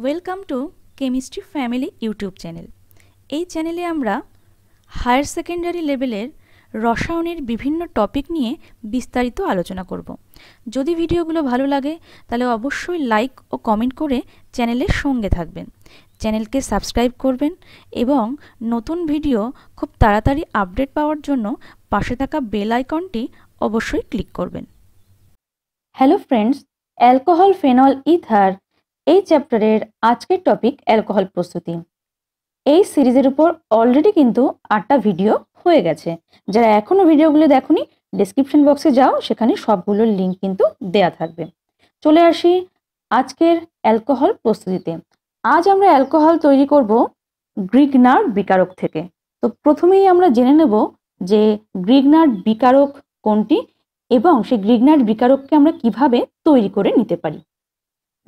Welcome to chemistry family YouTube channel এই চ্যানেলে আমরা হায়ার সেকেন্ডারি লেভেলের রসায়নের বিভিন্ন টপিক নিয়ে বিস্তারিত আলোচনা করব যদি ভিডিওগুলো ভালো লাগে তাহলে অবশ্যই লাইক ও কমেন্ট করে চ্যানেলের সঙ্গে থাকবেন চ্যানেলকে সাবস্ক্রাইব করবেন এবং নতুন ভিডিও খুব তাড়াতাড়ি আপডেট পাওয়ার জন্য পাশে থাকা বেল আইকনটি অবশ্যই ক্লিক করবেন hello friends alcohol phenol ether এই চ্যাপ্টারের আজকের টপিক অ্যালকোহল প্রস্তুতি এই সিরিজের উপর অলরেডি কিন্তু আটটা ভিডিও হয়ে গেছে যারা এখনও ভিডিওগুলো দেখনি ডিসক্রিপশন বক্সে যাও সেখানে সবগুলোর লিঙ্ক কিন্তু দেয়া থাকবে চলে আসি আজকের অ্যালকোহল প্রস্তুতিতে আজ আমরা অ্যালকোহল তৈরি করব গ্রিগনার বিকারক থেকে তো প্রথমেই আমরা জেনে নেব যে গ্রিগনার বিকারক কোনটি এবং সেই গ্রিগনার বিকারককে আমরা কিভাবে তৈরি করে নিতে পারি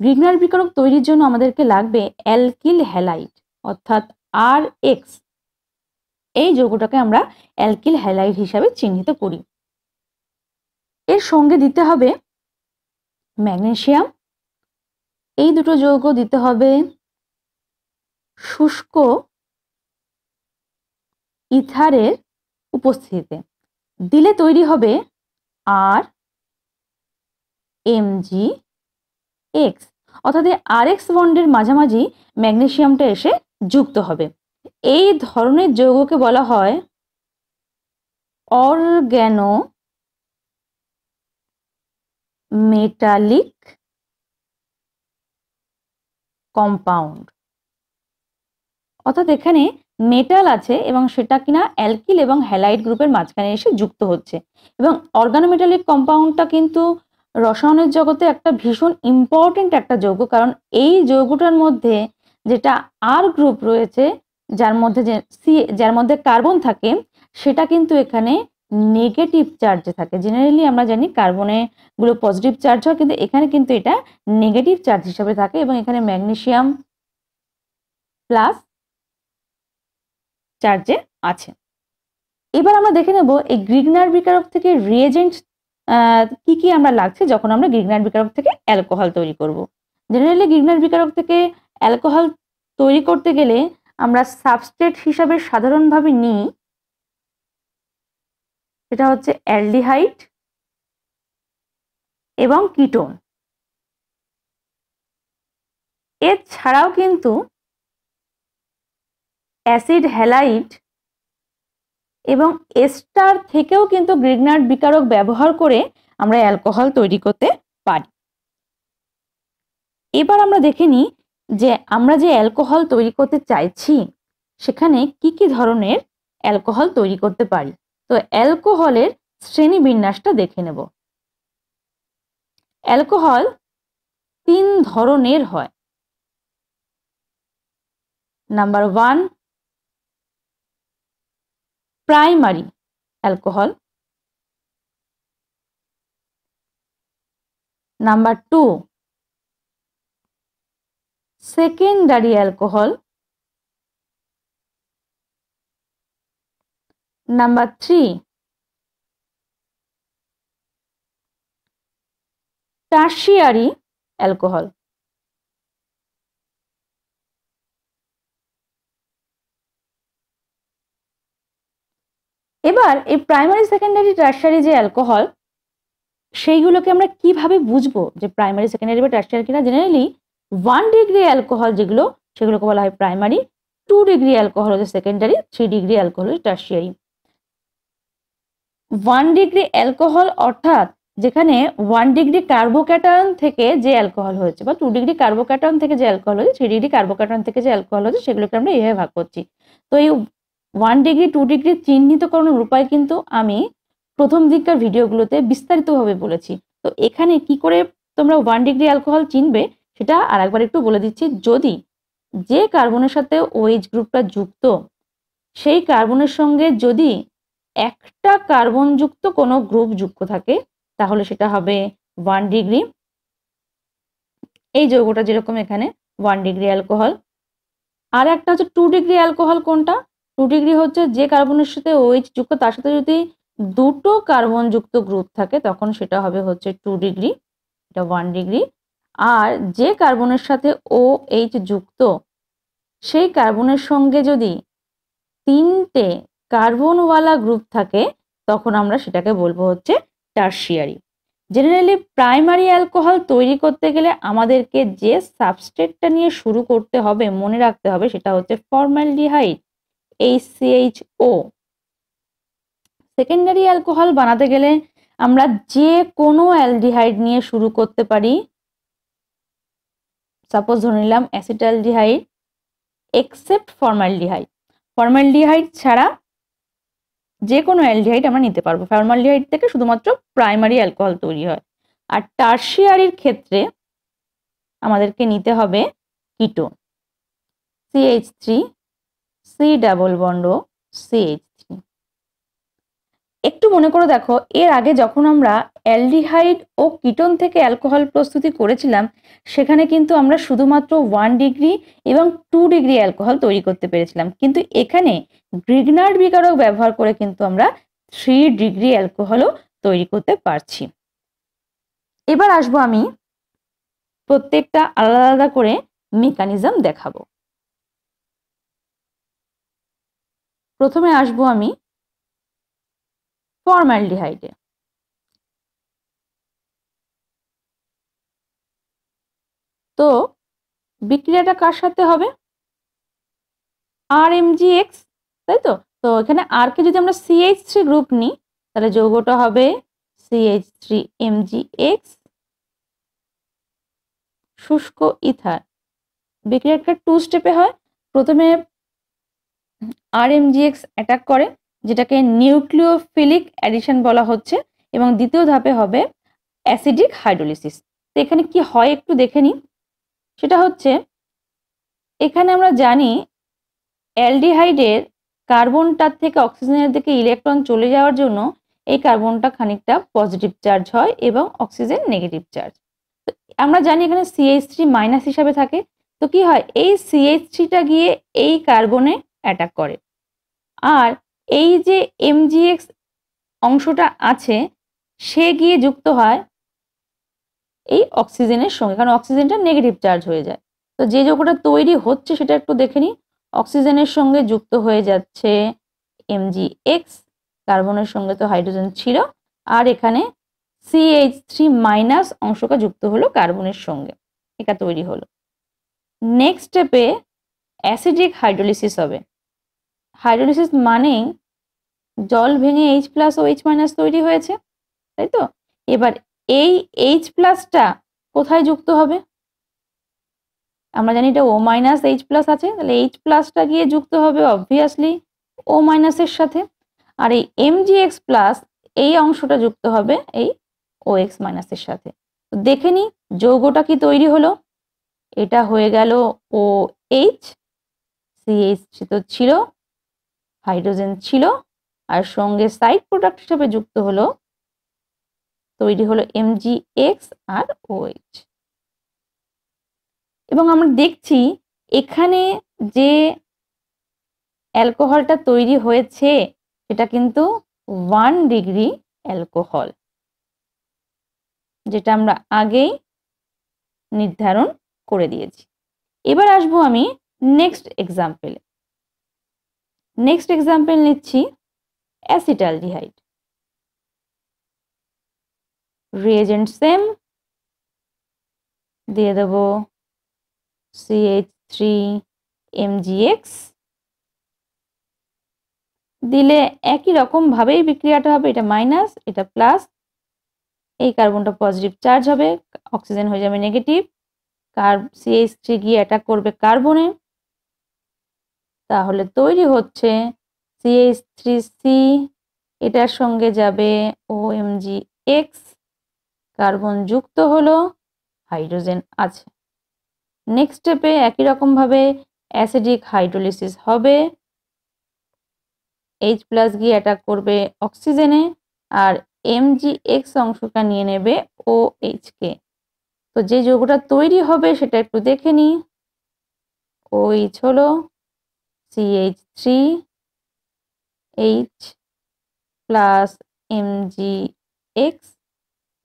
গ্রিগনার বিকারক তৈরির জন্য আমাদেরকে লাগবে অ্যালকিল হ্যালাইড অর্থাৎ আর এক্স এই যৌগটাকে আমরা অ্যালকিল হ্যালাইড হিসাবে চিহ্নিত করি এর সঙ্গে দিতে হবে ম্যাগনেশিয়াম এই দুটো যৌগ দিতে হবে শুষ্ক ইথারের উপস্থিতিতে দিলে তৈরি হবে আর এমজি এক্স অর্থাৎ আর এক্স বন্ডের মাঝামাঝি ম্যাগনেশিয়ামটা এসে যুক্ত হবে এই ধরনের যৌগকে বলা হয় অর্গ্যানো মেটালিক কম্পাউন্ড অর্থাৎ এখানে মেটাল আছে এবং সেটা কিনা অ্যালকিল এবং হ্যালাইড গ্রুপের মাঝখানে এসে যুক্ত হচ্ছে এবং অর্গানোমেটালিক কম্পাউন্ডটা কিন্তু রসায়নের জগতে একটা ভীষণ ইম্পর্টেন্ট একটা যৌগ কারণ এই যৌগটার মধ্যে যেটা আর গ্রুপ রয়েছে যার মধ্যে যে সি যার মধ্যে কার্বন থাকে সেটা কিন্তু এখানে নেগেটিভ চার্জে থাকে জেনারেলি আমরা জানি কার্বনে গুলো পজিটিভ চার্জ হয় কিন্তু এখানে কিন্তু এটা নেগেটিভ চার্জ হিসাবে থাকে এবং এখানে ম্যাগনেশিয়াম প্লাস চার্জে আছে এবার আমরা দেখে নেব এই গ্রিগনার বিকারক থেকে রিয়েজেন্ট কি কি আমরা লাগছে যখন আমরা গ্রিগনার বিকারক থেকে অ্যালকোহল তৈরি করব। জেনারেলি গ্রিগনার বিকারক থেকে অ্যালকোহল তৈরি করতে গেলে আমরা সাবস্ট্রেট হিসাবে সাধারণভাবে নিই সেটা হচ্ছে অ্যালডিহাইট এবং কিটোন এছাড়াও কিন্তু অ্যাসিড হ্যালাইট এবং এস্টার থেকেও কিন্তু গ্রিগনাট বিকারক ব্যবহার করে আমরা অ্যালকোহল তৈরি করতে পারি এবার আমরা দেখে নিই যে আমরা যে অ্যালকোহল তৈরি করতে চাইছি সেখানে কি কি ধরনের অ্যালকোহল তৈরি করতে পারি তো অ্যালকোহলের শ্রেণী বিন্যাসটা দেখে নেব অ্যালকোহল তিন ধরনের হয় number one primary alcohol number two secondary alcohol number three tertiary alcohol এবার এই প্রাইমারি সেকেন্ডারি টার্সারি যে অ্যালকোহল সেইগুলোকে আমরা কিভাবে বুঝবো যে প্রাইমারি সেকেন্ডারি বা টার্সারি কিনা জেনারেলি ওয়ান ডিগ্রি অ্যালকোহল যেগুলো সেগুলোকে বলা হয় প্রাইমারি টু ডিগ্রি অ্যালকোহল হচ্ছে সেকেন্ডারি থ্রি ডিগ্রি অ্যালকোহল হচ্ছে টার্সিয়ারি ওয়ান ডিগ্রি অ্যালকোহল অর্থাৎ যেখানে ওয়ান ডিগ্রি কার্বোক্যাটন থেকে যে অ্যালকোহল হয়েছে বা টু ডিগ্রি কার্বোক্যাটন থেকে যে অ্যালকোহল হয়েছে থ্রি ডিগ্রি কার্বোক্যাটন থেকে যে অ্যালকোহল হয়েছে সেগুলোকে আমরা এইভাবে ভাগ করছি তো এই ওয়ান ডিগ্রি টু ডিগ্রি চিহ্নিত করানোর উপায় কিন্তু আমি প্রথম দিককার ভিডিওগুলোতে বিস্তারিতভাবে বলেছি তো এখানে কি করে তোমরা ওয়ান ডিগ্রি অ্যালকোহল চিনবে সেটা আর একবার একটু বলে দিচ্ছি যদি যে কার্বনের সাথে ওএইচ গ্রুপটা যুক্ত সেই কার্বনের সঙ্গে যদি একটা কার্বনযুক্ত কোনো গ্রুপ যুক্ত থাকে তাহলে সেটা হবে ওয়ান ডিগ্রি এই যৌগটা যেরকম এখানে ওয়ান ডিগ্রি অ্যালকোহল আর একটা হচ্ছে টু ডিগ্রি অ্যালকোহল কোনটা টু ডিগ্রি হচ্ছে যে কার্বনের সাথে ওইচ যুক্ত তার সাথে যদি দুটো কার্বন যুক্ত গ্রুপ থাকে তখন সেটা হবে হচ্ছে টু ডিগ্রি এটা ওয়ান ডিগ্রি আর যে কার্বনের সাথে ও এইচ যুক্ত সেই কার্বনের সঙ্গে যদি তিনটে কার্বনওয়ালা গ্রুপ থাকে তখন আমরা সেটাকে বলবো হচ্ছে টার্সিয়ারি জেনারেলি প্রাইমারি অ্যালকোহল তৈরি করতে গেলে আমাদেরকে যে সাবস্টেটটা নিয়ে শুরু করতে হবে মনে রাখতে হবে সেটা হচ্ছে formaldehyde H O secondary alcohol বানাতে গেলে আমরা যে কোনো অ্যালডিহাইড নিয়ে শুরু করতে পারি সাপোজ ধরে নিলাম অ্যাসিটালডিহাইড এক্সেপ্ট ফর্মালডিহাইড ফর্মালডিহাইড ছাড়া যে কোনো অ্যালডিহাইড আমরা নিতে পারবো ফর্মালডিহাইড থেকে শুধুমাত্র প্রাইমারি অ্যালকোহল তৈরি হয় আর টার্সিয়ারির ক্ষেত্রে আমাদেরকে নিতে হবে keto CH three C double bond CH three একটু মনে করে দেখো এর আগে যখন আমরা অ্যালডিহাইড ও কিটন থেকে অ্যালকোহল প্রস্তুতি করেছিলাম সেখানে কিন্তু আমরা শুধুমাত্র ওয়ান ডিগ্রি এবং টু ডিগ্রি অ্যালকোহল তৈরি করতে পেরেছিলাম কিন্তু এখানে গ্রিগনার্ড বিকারক ব্যবহার করে কিন্তু আমরা থ্রি ডিগ্রি অ্যালকোহলও তৈরি করতে পারছি এবার আসবো আমি প্রত্যেকটা আলাদা আলাদা করে মেকানিজম দেখাবো প্রথমে আসব আমি ফর্ম্যালডিহাইডে তো বিক্রিয়াটা কার সাথে হবে আর জি এক্স তাই তো তো এখানে আর কে যদি আমরা সিএইচ থ্রি গ্রুপ নিই তাহলে যৌগটা হবে সিএইচ থ্রি জি এক্স শুষ্ক ইথার বিক্রিয়াটা টু স্টেপে হয় প্রথমে আরএমজিএক্স অ্যাটাক করে যেটাকে নিউক্লিওফিলিক অ্যাডিশন বলা হচ্ছে এবং দ্বিতীয় ধাপে হবে অ্যাসিডিক হাইড্রোলিসিস তো এখানে কি হয় একটু দেখে নিই সেটা হচ্ছে এখানে আমরা জানি অ্যালডিহাইডের কার্বনটার থেকে অক্সিজেনের দিকে ইলেকট্রন চলে যাওয়ার জন্য এই কার্বনটা খানিকটা পজিটিভ চার্জ হয় এবং অক্সিজেন নেগেটিভ চার্জ তো আমরা জানি এখানে সিএইচ থ্রি মাইনাস হিসাবে থাকে তো কি হয় এই সিএইচ থ্রিটা গিয়ে এই কার্বনে অ্যাটাক করে আর এই যে এমজিএক্স অংশটা আছে সে গিয়ে যুক্ত হয় এই অক্সিজেনের সঙ্গে কারণ অক্সিজেনটা নেগেটিভ চার্জ হয়ে যায় তো যে যোগটা তৈরি হচ্ছে সেটা একটু দেখে নিই অক্সিজেনের সঙ্গে যুক্ত হয়ে যাচ্ছে এমজি এক্স কার্বনের সঙ্গে তো হাইড্রোজেন ছিল আর এখানে সিএইচ থ্রি মাইনাস অংশটা যুক্ত হলো কার্বনের সঙ্গে এটা তৈরি হলো নেক্সট স্টেপে অ্যাসিডিক হাইড্রোলিসিস হবে হাইড্রোলিসিস মানেই জল ভেঙে H plus O H minus তৈরি হয়েছে তাই তো এবার এই এইচ প্লাসটা কোথায় যুক্ত হবে আমরা জানি এটা ও মাইনাস এইচ প্লাস আছে তাহলে এইচ প্লাসটা গিয়ে যুক্ত হবে অবভিয়াসলি ও মাইনাসের সাথে আর এই এম জি এক্স প্লাস এই অংশটা যুক্ত হবে এই ও এক্স মাইনাসের সাথে তো দেখে নি যৌগটা কি তৈরি হলো এটা হয়ে গেল ও এইচ সিএইচ তো ছিল হাইড্রোজেন ছিল আর সঙ্গে সাইড প্রোডাক্ট হিসেবে যুক্ত হলো তৈরি হলো এক্স আর ওএইচ এবং আমরা দেখছি এখানে যে অ্যালকোহলটা তৈরি হয়েছে সেটা কিন্তু ওয়ান ডিগ্রি অ্যালকোহল যেটা আমরা আগেই নির্ধারণ করে দিয়েছি এবার আসবো আমি নেক্সট এক্সাম্পলে নেক্সট এক্সাম্পল নিচ্ছি অ্যাসিটালডিহাইড রিয়েজেন্ট সেম দিয়ে দেব সিএইচ থ্রি এমজিএক্স দিলে একই রকমভাবেই বিক্রিয়াটা হবে এটা মাইনাস এটা প্লাস এই কার্বনটা পজিটিভ চার্জ হবে অক্সিজেন হয়ে যাবে নেগেটিভ কার সিএইচ থ্রি গিয়ে অ্যাটাক করবে কার্বনে তাহলে তৈরি হচ্ছে সিএইচ থ্রি সি এটার সঙ্গে যাবে ও জি এক্স কার্বন যুক্ত হলো হাইড্রোজেন আছে নেক্সট স্টেপে একই রকমভাবে অ্যাসিডিক হাইড্রোলিসিস হবে এইচ প্লাস গিয়ে অ্যাটাক করবে অক্সিজেনে আর জি এক্স অংশটা নিয়ে নেবে ও এইচকে তো যে যৌগটা তৈরি হবে সেটা একটু দেখে নিই ওইচ হলো CH three H plus G X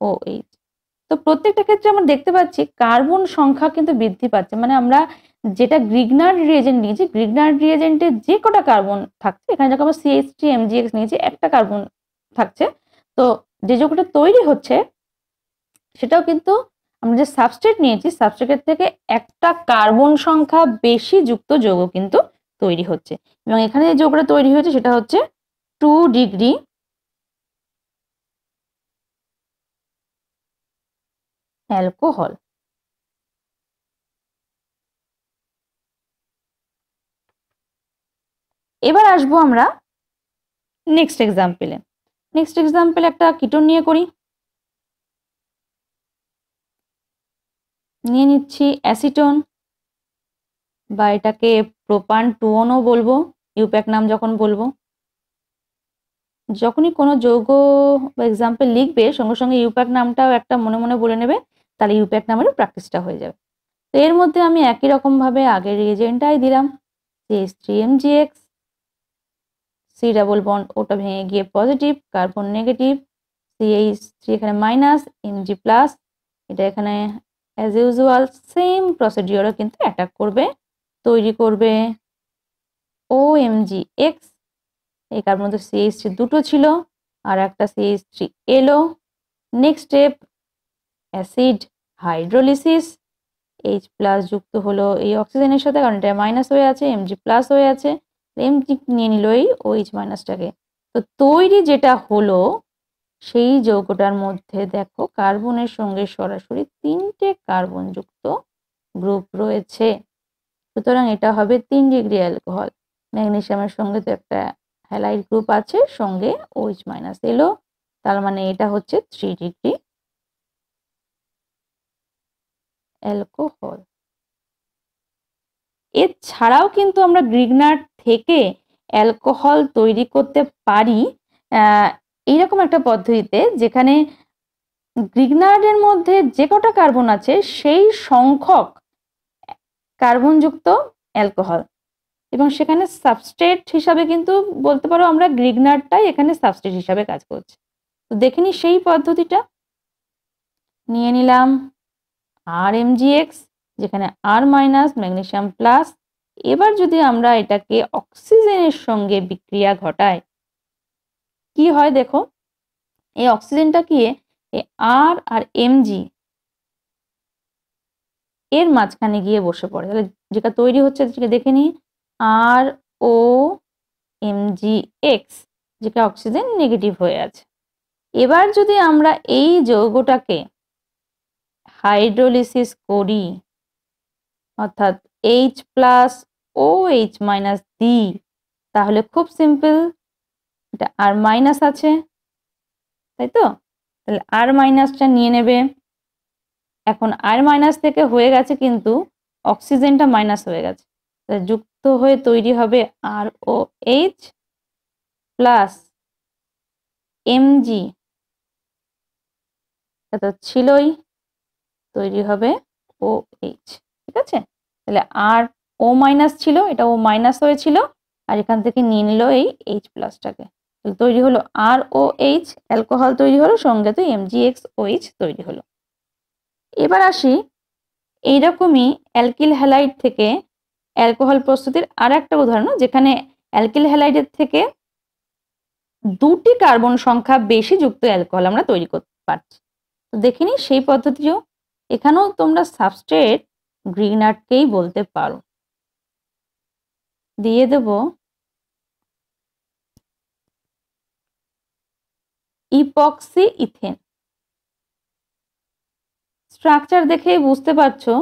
O H তো প্রত্যেকটা ক্ষেত্রে আমরা দেখতে পাচ্ছি কার্বন সংখ্যা কিন্তু বৃদ্ধি পাচ্ছে মানে আমরা যেটা গ্রিগনার রিয়েজেন্ট নিয়েছি গ্রিগনার রিয়েজেন্টে যে কটা কার্বন থাকছে এখানে যখন আমরা সিএইচ থ্রি এক্স নিয়েছি একটা কার্বন থাকছে তো যে যৌগটা তৈরি হচ্ছে সেটাও কিন্তু আমরা যে সাবস্ট্রেট নিয়েছি সাবস্ট্রেটের থেকে একটা কার্বন সংখ্যা বেশি যুক্ত যৌগ কিন্তু তৈরি হচ্ছে এবং এখানে যে যোগটা তৈরি হয়েছে সেটা হচ্ছে টু ডিগ্রি অ্যালকোহল এবার আসবো আমরা নেক্সট এক্সাম্পলে নেক্সট এক্সাম্পল একটা কিটোন নিয়ে করি নিয়ে নিচ্ছি অ্যাসিটন বা এটাকে প্রোপান টুয়নও বলবো ইউপ্যাক নাম যখন বলবো যখনই কোনো যৌগ বা এক্সাম্পল লিখবে সঙ্গে সঙ্গে ইউপ্যাক নামটাও একটা মনে মনে বলে নেবে তাহলে ইউপ্যাক নামেরও প্র্যাকটিসটা হয়ে যাবে তো এর মধ্যে আমি একই রকমভাবে আগের রিজেন্টাই দিলাম CH three M G X C double bond ওটা ভেঙে গিয়ে positive carbon negative CH three এখানে মাইনাস এম জি প্লাস এটা এখানে অ্যাজ ইউজুয়াল সেম প্রসিডিওরও কিন্তু অ্যাটাক করবে তৈরি করবে ও এম জি এক্স এই মধ্যে সিএইচ থ্রি দুটো ছিল আর একটা সিএইচ থ্রি এলো next step acid hydrolysis H plus যুক্ত হলো এই অক্সিজেনের সাথে কারণ এটা মাইনাস হয়ে আছে এম জি প্লাস হয়ে আছে এম জি নিয়ে নিল এই ও এইচ মাইনাসটাকে তো তৈরি যেটা হলো সেই যৌগটার মধ্যে দেখো কার্বনের সঙ্গে সরাসরি তিনটে কার্বনযুক্ত গ্রুপ রয়েছে সুতরাং এটা হবে তিন ডিগ্রি অ্যালকোহল ম্যাগনেশিয়ামের সঙ্গে তো একটা হ্যালাইড গ্রুপ আছে সঙ্গে ওইচ মাইনাস এলো তার মানে এটা হচ্ছে থ্রি ডিগ্রি অ্যালকোহল এছাড়াও কিন্তু আমরা গ্রিগনার থেকে অ্যালকোহল তৈরি করতে পারি এইরকম একটা পদ্ধতিতে যেখানে গ্রিগনার্ডের মধ্যে যে কটা কার্বন আছে সেই সংখ্যক কার্বনযুক্ত অ্যালকোহল এবং সেখানে সাবস্ট্রেট হিসাবে কিন্তু বলতে পারো আমরা গ্রিগনারটাই এখানে সাবস্ট্রেট হিসাবে কাজ করছে তো দেখে নি সেই পদ্ধতিটা নিয়ে নিলাম আর এক্স যেখানে আর মাইনাস ম্যাগনেশিয়াম প্লাস এবার যদি আমরা এটাকে অক্সিজেনের সঙ্গে বিক্রিয়া ঘটাই কি হয় দেখো এই অক্সিজেনটা কি আর আর এমজি এর মাঝখানে গিয়ে বসে পড়ে তাহলে যেটা তৈরি হচ্ছে সেটাকে দেখে নিই R O M G X যেটা অক্সিজেন নেগেটিভ হয়ে আছে এবার যদি আমরা এই যৌগটাকে হাইড্রোলিসিস করি অর্থাৎ H plus O H minus ডি তাহলে খুব সিম্পল এটা আর মাইনাস আছে তাই তো তাহলে আর মাইনাসটা নিয়ে নেবে এখন আর মাইনাস থেকে হয়ে গেছে কিন্তু অক্সিজেনটা মাইনাস হয়ে গেছে যুক্ত হয়ে তৈরি হবে R O H plus Mg এটা ছিলই তৈরি হবে ও এইচ ঠিক আছে তাহলে আর ও মাইনাস ছিল এটা ও মাইনাস হয়েছিল আর এখান থেকে নিয়ে নিল এই এইচ প্লাসটাকে তৈরি হলো আর ও এইচ অ্যালকোহল তৈরি হলো সঙ্গে তো এক্স ও এইচ তৈরি হলো এবার আসি এইরকমই অ্যালকিল হ্যালাইড থেকে অ্যালকোহল প্রস্তুতির আর একটা উদাহরণ যেখানে অ্যালকিল হ্যালাইডের থেকে দুটি কার্বন সংখ্যা বেশি যুক্ত অ্যালকোহল আমরা তৈরি করতে পারছি তো দেখে নিই সেই পদ্ধতিও এখানেও তোমরা সাবস্ট্রেট গ্রিন আর্টকেই বলতে পারো দিয়ে দেব ইপক্সি ইথেন স্ট্রাকচার দেখেই বুঝতে পারছো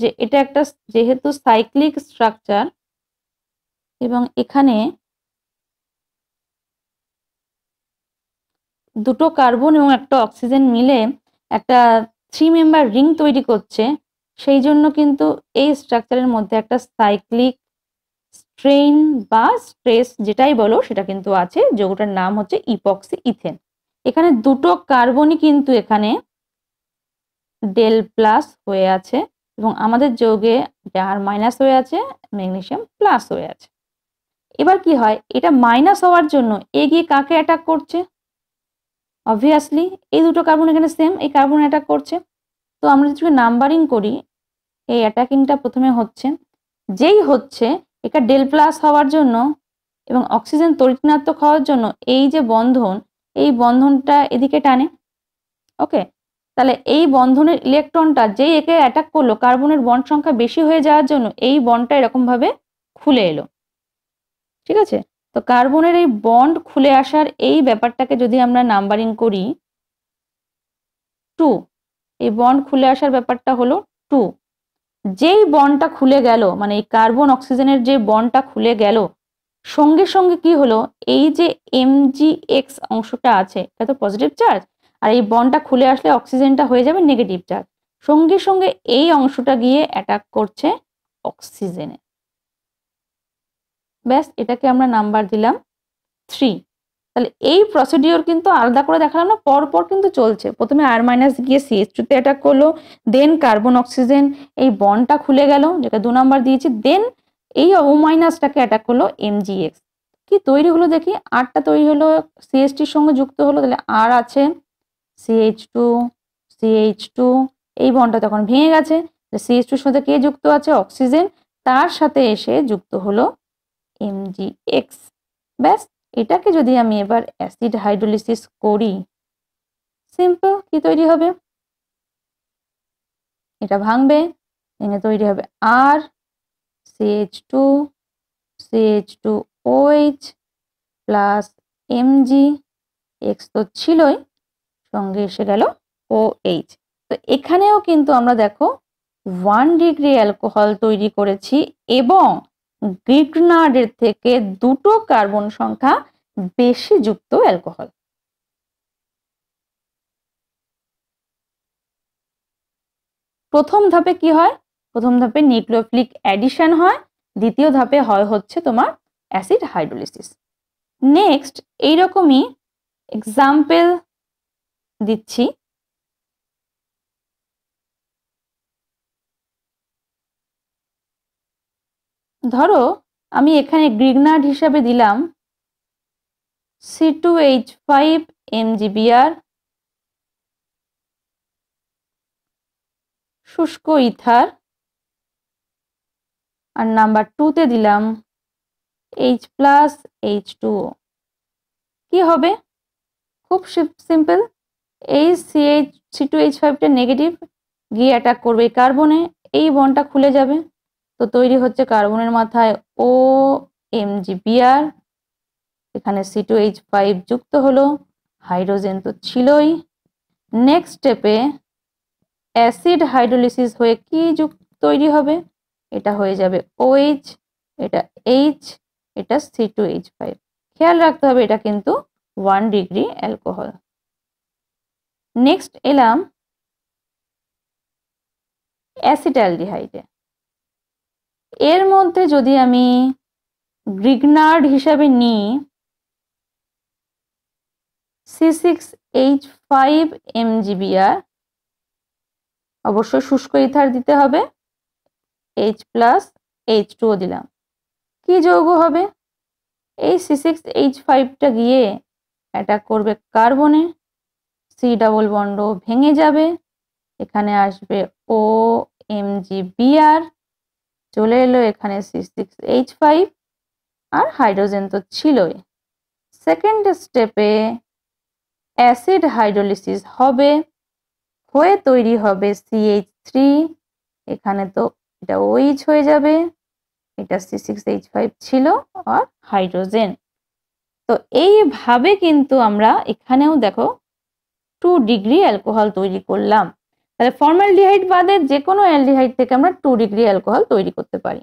যে এটা একটা যেহেতু সাইক্লিক স্ট্রাকচার এবং এখানে দুটো কার্বন এবং একটা অক্সিজেন মিলে একটা থ্রি মেম্বার রিং তৈরি করছে সেই জন্য কিন্তু এই স্ট্রাকচারের মধ্যে একটা সাইক্লিক স্ট্রেন বা স্ট্রেস যেটাই বলো সেটা কিন্তু আছে যৌগটার নাম হচ্ছে ইপক্সি ইথেন এখানে দুটো কার্বনই কিন্তু এখানে ডেল প্লাস হয়ে আছে এবং আমাদের যোগে যার মাইনাস হয়ে আছে ম্যাগনেশিয়াম প্লাস হয়ে আছে এবার কি হয় এটা মাইনাস হওয়ার জন্য এ গিয়ে কাকে অ্যাটাক করছে অবভিয়াসলি এই দুটো কার্বন এখানে সেম এই কার্বন অ্যাটাক করছে তো আমরা যদি নাম্বারিং করি এই অ্যাটাকিংটা প্রথমে হচ্ছে যেই হচ্ছে এটা ডেল প্লাস হওয়ার জন্য এবং অক্সিজেন তরিতনাত্মক হওয়ার জন্য এই যে বন্ধন এই বন্ধনটা এদিকে টানে ওকে তাহলে এই বন্ধনের ইলেকট্রনটা যেই একে অ্যাটাক করলো কার্বনের বন্ড সংখ্যা বেশি হয়ে যাওয়ার জন্য এই বন্ডটা এরকমভাবে খুলে এলো ঠিক আছে তো কার্বনের এই বন্ড খুলে আসার এই ব্যাপারটাকে যদি আমরা নাম্বারিং করি টু এই বন্ড খুলে আসার ব্যাপারটা হলো টু যেই বন্ডটা খুলে গেল মানে এই কার্বন অক্সিজেনের যে বন্ডটা খুলে গেল সঙ্গে সঙ্গে কি হলো এই যে এক্স অংশটা আছে এটা তো পজিটিভ চার্জ আর এই বনটা খুলে আসলে অক্সিজেনটা হয়ে যাবে নেগেটিভ চার্জ সঙ্গে সঙ্গে এই অংশটা গিয়ে অ্যাটাক করছে অক্সিজেনে ব্যাস এটাকে আমরা নাম্বার দিলাম থ্রি তাহলে এই প্রসিডিওর কিন্তু আলাদা করে দেখালাম না পরপর কিন্তু চলছে প্রথমে আর মাইনাস গিয়ে সিএস টুতে অ্যাটাক করলো দেন কার্বন অক্সিজেন এই বনটা খুলে গেল যেটা দু নাম্বার দিয়েছি দেন এই ও মাইনাসটাকে অ্যাটাক করলো এমজিএক্স কি তৈরি হলো দেখি আরটা তৈরি হলো সিএসটির সঙ্গে যুক্ত হলো তাহলে আর আছে সিএইচ টু সিএইচ টু এই বনটা তখন ভেঙে গেছে সিএইচ টুর সাথে কে যুক্ত আছে অক্সিজেন তার সাথে এসে যুক্ত হলো এক্স ব্যাস এটাকে যদি আমি এবার অ্যাসিড হাইড্রোলিসিস করি সিম্পল কি তৈরি হবে এটা ভাঙবে ভেঙে তৈরি হবে R CH two CH two OH plus Mg X তো ছিলই সঙ্গে এসে গেল ও এইচ তো এখানেও কিন্তু আমরা দেখো ওয়ান ডিগ্রি অ্যালকোহল তৈরি করেছি এবং গ্রিগনার্ডের থেকে দুটো কার্বন সংখ্যা বেশি যুক্ত অ্যালকোহল প্রথম ধাপে কি হয় প্রথম ধাপে নিউক্লিওফিলিক অ্যাডিশন হয় দ্বিতীয় ধাপে হয় হচ্ছে তোমার অ্যাসিড হাইড্রোলিসিস নেক্সট এইরকমই এক্সাম্পল দিচ্ছি ধরো আমি এখানে গ্রিগনার্ড হিসাবে দিলাম C two H five MgBr শুষ্ক ইথার আর নাম্বার টুতে দিলাম এইচ প্লাস এইচ টু কি হবে খুব সিম্পল এই সিএইচ সি টু এইচ ফাইভটা নেগেটিভ গিয়ে অ্যাটাক করবে এই কার্বনে এই বনটা খুলে যাবে তো তৈরি হচ্ছে কার্বনের মাথায় ও এম জি আর এখানে সি টু এইচ ফাইভ যুক্ত হলো হাইড্রোজেন তো ছিলই নেক্সট স্টেপে অ্যাসিড হাইড্রোলিসিস হয়ে কি যুক্ত তৈরি হবে এটা হয়ে যাবে এইচ এটা এইচ এটা সি টু এইচ ফাইভ খেয়াল রাখতে হবে এটা কিন্তু ওয়ান ডিগ্রি অ্যালকোহল নেক্সট এলাম অ্যাসিটালডিহাইডে এর মধ্যে যদি আমি গ্রিগনার্ড হিসাবে নিই C six H five MgBr অবশ্যই শুষ্ক ইথার দিতে হবে এইচ প্লাস এইচ টুও দিলাম কি যৌগ হবে এই সি সিক্স এইচ ফাইভটা গিয়ে অ্যাটাক করবে কার্বনে সি ডাবল বন্ড ভেঙে যাবে এখানে আসবে ও এম জি আর চলে এলো এখানে সি সিক্স এইচ ফাইভ আর হাইড্রোজেন তো ছিলই সেকেন্ড স্টেপে অ্যাসিড হাইড্রোলিসিস হবে হয়ে তৈরি হবে সিএইচ থ্রি এখানে তো এটা ওইচ হয়ে যাবে এটা সি সিক্স এইচ ফাইভ ছিল আর হাইড্রোজেন তো এইভাবে কিন্তু আমরা এখানেও দেখো টু ডিগ্রি অ্যালকোহল তৈরি করলাম তাহলে ফর্মাল ডিহাইড বাদে যে কোনো অ্যালডিহাইড থেকে আমরা টু ডিগ্রি অ্যালকোহল তৈরি করতে পারি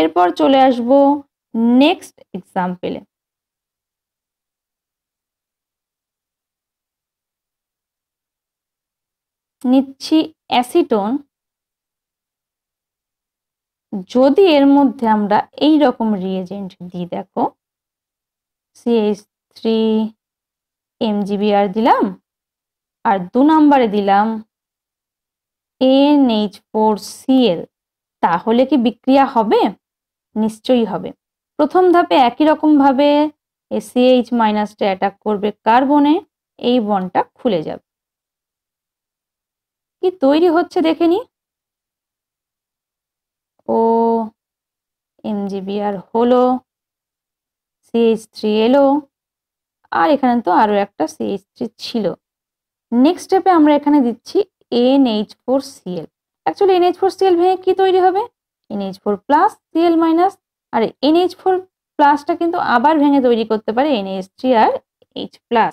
এরপর চলে আসব নেক্সট এক্সাম্পলে নিচ্ছি অ্যাসিটন যদি এর মধ্যে আমরা এই রকম রিয়েজেন্ট দিই দেখো সিএইচ থ্রি এমজিবিআর দিলাম আর দু নম্বরে দিলাম এনএইচ ফোর সিএল তাহলে কি বিক্রিয়া হবে নিশ্চয়ই হবে প্রথম ধাপে একই রকমভাবে সিএইচ মাইনাসটা অ্যাটাক করবে কার্বনে এই বনটা খুলে যাবে কি তৈরি হচ্ছে দেখে নি ও এমজিবিআর হলো সিএইচ থ্রি এলো আর এখানে তো আরও একটা সিএইচ থ্রি ছিল নেক্সট স্টেপে আমরা এখানে দিচ্ছি N H four Cl actually N H four Cl ভেঙে কী তৈরি হবে N H four plus Cl minus আর এন এইচ ফোর প্লাসটা কিন্তু আবার ভেঙে তৈরি করতে পারে এন এইচ থ্রি আর এইচ প্লাস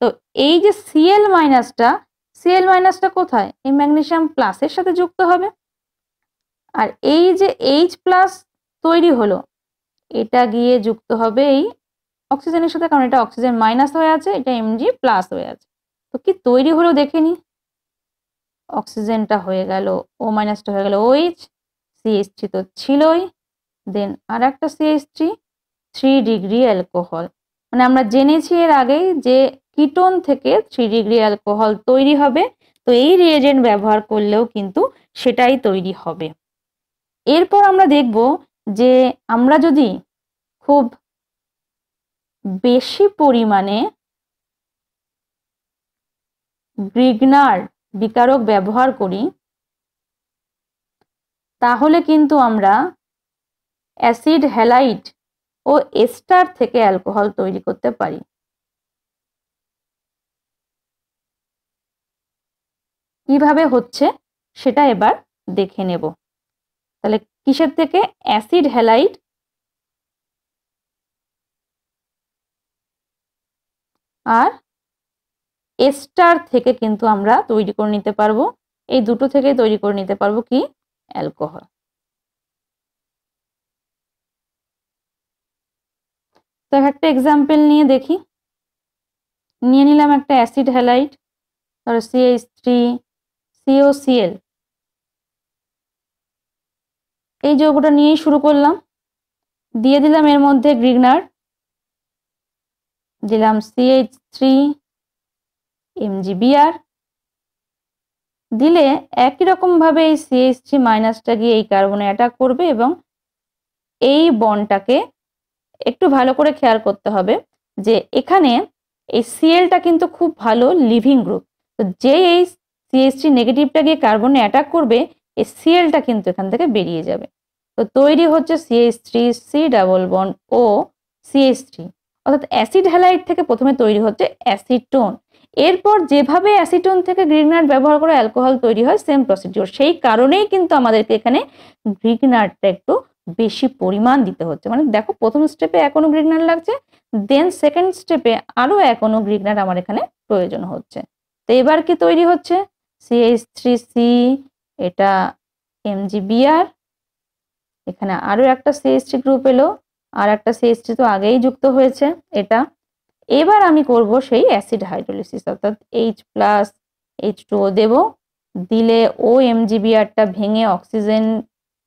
তো এই যে সিএল মাইনাসটা সিএল মাইনাসটা কোথায় এই ম্যাগনেশিয়াম প্লাসের সাথে যুক্ত হবে আর এই যে এইচ প্লাস তৈরি হলো এটা গিয়ে যুক্ত হবে এই অক্সিজেনের সাথে কারণ এটা অক্সিজেন মাইনাস হয়ে আছে এটা এমজি প্লাস হয়ে আছে তো কি তৈরি হলো দেখে নি অক্সিজেনটা হয়ে গেল ও মাইনাসটা হয়ে গেল ওইচ সিএস থ্রি তো ছিলই দেন আর একটা CH three three degree alcohol মানে আমরা জেনেছি এর আগে যে কিটোন থেকে থ্রি ডিগ্রি অ্যালকোহল তৈরি হবে তো এই রিয়েজেন্ট ব্যবহার করলেও কিন্তু সেটাই তৈরি হবে এরপর আমরা দেখব যে আমরা যদি খুব বেশি পরিমাণে ব্রিগনার বিকারক ব্যবহার করি তাহলে কিন্তু আমরা অ্যাসিড হ্যালাইট ও এস্টার থেকে অ্যালকোহল তৈরি করতে পারি কিভাবে হচ্ছে সেটা এবার দেখে নেব তাহলে কিসের থেকে অ্যাসিড হ্যালাইট আর এস্টার থেকে কিন্তু আমরা তৈরি করে নিতে পারবো এই দুটো থেকে তৈরি করে নিতে পারবো কি অ্যালকোহল তো একটা এক্সাম্পল নিয়ে দেখি নিয়ে নিলাম একটা অ্যাসিড হ্যালাইট ধরো সিএইচ থ্রি সিওসিএল এই যৌগটা নিয়েই শুরু করলাম দিয়ে দিলাম এর মধ্যে গ্রিগনার দিলাম সিএইচ থ্রি এমজিবিআর দিলে একই রকমভাবে এই সিএইচ থ্রি মাইনাসটা গিয়ে এই কার্বনে অ্যাটাক করবে এবং এই বনটাকে একটু ভালো করে খেয়াল করতে হবে যে এখানে এই সিএলটা কিন্তু খুব ভালো লিভিং গ্রুপ তো যেই এই সিএইচ নেগেটিভটা গিয়ে কার্বনে অ্যাটাক করবে এই সিএলটা কিন্তু এখান থেকে বেরিয়ে যাবে তো তৈরি হচ্ছে CH three C double bond O CH three অর্থাৎ অ্যাসিড হ্যালাইট থেকে প্রথমে তৈরি হচ্ছে অ্যাসিড টোন এরপর যেভাবে অ্যাসিটোন থেকে গ্রিগনার ব্যবহার করে অ্যালকোহল তৈরি হয় সেম প্রসিডিওর সেই কারণেই কিন্তু আমাদেরকে এখানে গ্রিগনারটা একটু বেশি পরিমাণ দিতে হচ্ছে মানে দেখো প্রথম স্টেপে এখনো গ্রিগনার লাগছে দেন সেকেন্ড স্টেপে আরও এখনো গ্রিগনার আমার এখানে প্রয়োজন হচ্ছে তো এবার কি তৈরি হচ্ছে সিএইচ থ্রি সি এটা এমজিবিআর এখানে আরও একটা সিএইচটি গ্রুপ এলো আর একটা সিএইচ তো আগেই যুক্ত হয়েছে এটা এবার আমি করব সেই অ্যাসিড হাইড্রোলিসিস অর্থাৎ H plus H two O দেবো দিলে ও এমজিবিআরটা ভেঙে অক্সিজেন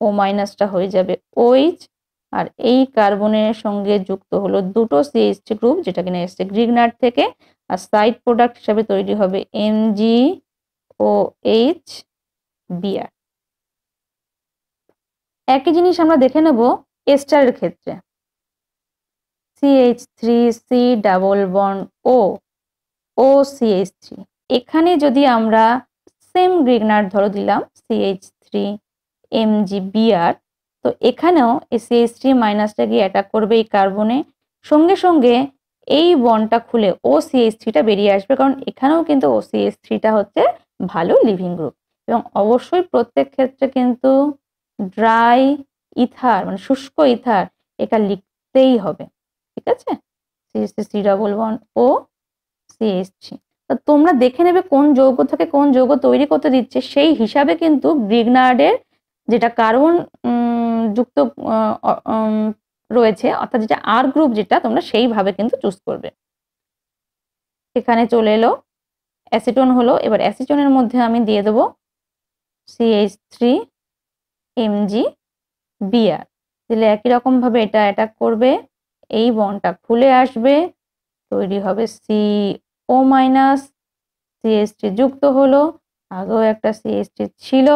ও মাইনাসটা হয়ে যাবে ওইচ আর এই কার্বনের সঙ্গে যুক্ত হলো দুটো সিএইচটি গ্রুপ যেটা কিনা এসছে গ্রিগনার থেকে আর সাইড প্রোডাক্ট হিসাবে তৈরি হবে এমজি ও এইচ বিআর একই জিনিস আমরা দেখে নেব এস্টারের ক্ষেত্রে CH3C three C double bond ও ও সিএইচ থ্রি এখানে যদি আমরা সেম গ্রিগনার ধরো দিলাম সিএইচ থ্রি এম জি তো এখানেও সিএইচ মাইনাসটা গিয়ে অ্যাটাক করবে এই কার্বনে সঙ্গে সঙ্গে এই বনটা খুলে ও সিএইচ থ্রিটা বেরিয়ে আসবে কারণ এখানেও কিন্তু ও সিএইচ থ্রিটা হচ্ছে ভালো লিভিং গ্রুপ এবং অবশ্যই প্রত্যেক ক্ষেত্রে কিন্তু ড্রাই ইথার মানে শুষ্ক ইথার এটা লিখতেই হবে আছে CSC C double one O CSC তোমরা দেখে নেবে কোন যৌগ থেকে কোন যৌগ তৈরি করতে দিচ্ছে সেই হিসাবে কিন্তু ব্রিগনার্ডের যেটা কার্বন যুক্ত রয়েছে অর্থাৎ যেটা আর গ্রুপ যেটা তোমরা সেইভাবে কিন্তু চুজ করবে এখানে চলে এলো অ্যাসিটন হলো এবার অ্যাসিটনের মধ্যে আমি দিয়ে দেবো সিএইচ থ্রি এমজি বিআর দিলে একই রকমভাবে এটা অ্যাটাক করবে এই বনটা খুলে আসবে তৈরি হবে সি ও মাইনাস সিএসটি যুক্ত হলো আগেও একটা সিএসটি ছিল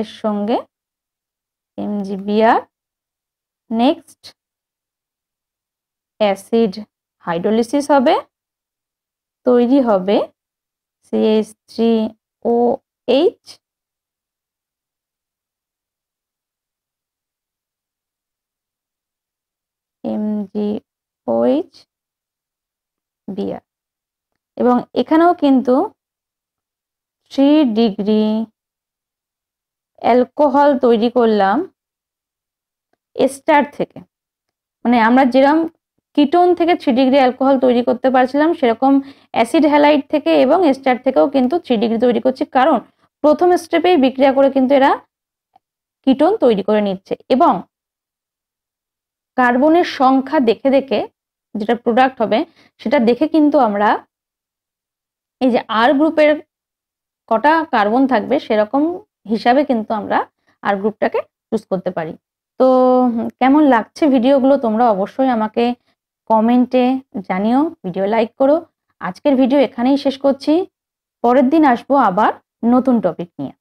এর সঙ্গে এমজিবিআর নেক্সট অ্যাসিড হাইড্রোলিসিস হবে তৈরি হবে CH three O H MgOH Br এবং এখানেও কিন্তু থ্রি ডিগ্রি অ্যালকোহল তৈরি করলাম এস্টার থেকে মানে আমরা যেরকম কিটোন থেকে থ্রি ডিগ্রি অ্যালকোহল তৈরি করতে পারছিলাম সেরকম অ্যাসিড হ্যালাইট থেকে এবং এস্টার থেকেও কিন্তু থ্রি ডিগ্রি তৈরি করছি কারণ প্রথম স্টেপেই বিক্রিয়া করে কিন্তু এরা কিটোন তৈরি করে নিচ্ছে এবং কার্বনের সংখ্যা দেখে দেখে যেটা প্রোডাক্ট হবে সেটা দেখে কিন্তু আমরা এই যে আর গ্রুপের কটা কার্বন থাকবে সেরকম হিসাবে কিন্তু আমরা আর গ্রুপটাকে চুজ করতে পারি তো কেমন লাগছে ভিডিওগুলো তোমরা অবশ্যই আমাকে কমেন্টে জানিও ভিডিও লাইক করো আজকের ভিডিও এখানেই শেষ করছি পরের দিন আসবো আবার নতুন টপিক নিয়ে